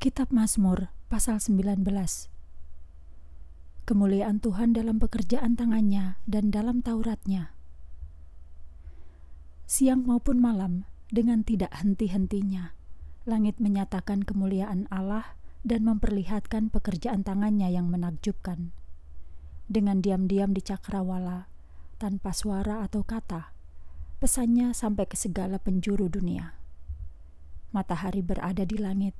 Kitab Mazmur pasal 19 Kemuliaan Tuhan dalam pekerjaan tangannya dan dalam Tauratnya Siang maupun malam dengan tidak henti-hentinya langit menyatakan kemuliaan Allah dan memperlihatkan pekerjaan tangannya yang menakjubkan dengan diam-diam di cakrawala tanpa suara atau kata pesannya sampai ke segala penjuru dunia matahari berada di langit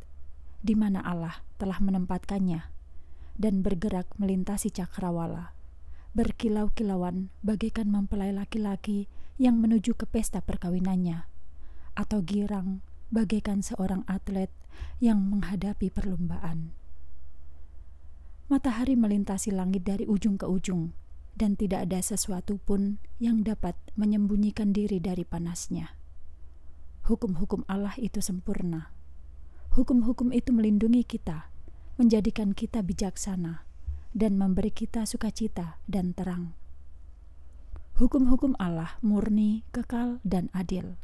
di mana Allah telah menempatkannya dan bergerak melintasi cakrawala, berkilau-kilauan bagaikan mempelai laki-laki yang menuju ke pesta perkawinannya, atau girang bagaikan seorang atlet yang menghadapi perlombaan. Matahari melintasi langit dari ujung ke ujung, dan tidak ada sesuatu pun yang dapat menyembunyikan diri dari panasnya. Hukum-hukum Allah itu sempurna Hukum-hukum itu melindungi kita, menjadikan kita bijaksana, dan memberi kita sukacita dan terang. Hukum-hukum Allah murni, kekal, dan adil.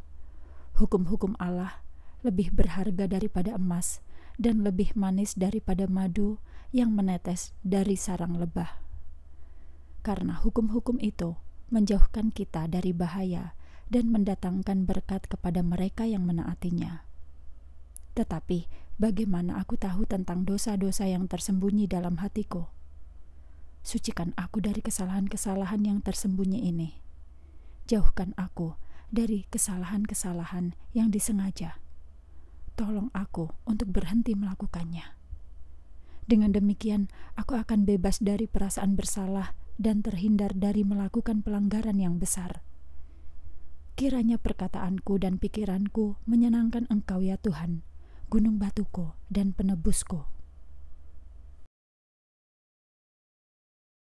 Hukum-hukum Allah lebih berharga daripada emas dan lebih manis daripada madu yang menetes dari sarang lebah. Karena hukum-hukum itu menjauhkan kita dari bahaya dan mendatangkan berkat kepada mereka yang menaatinya. Tetapi, bagaimana aku tahu tentang dosa-dosa yang tersembunyi dalam hatiku? Sucikan aku dari kesalahan-kesalahan yang tersembunyi ini. Jauhkan aku dari kesalahan-kesalahan yang disengaja. Tolong aku untuk berhenti melakukannya. Dengan demikian, aku akan bebas dari perasaan bersalah dan terhindar dari melakukan pelanggaran yang besar. Kiranya perkataanku dan pikiranku menyenangkan Engkau, ya Tuhan, gunung batuku dan penebusku.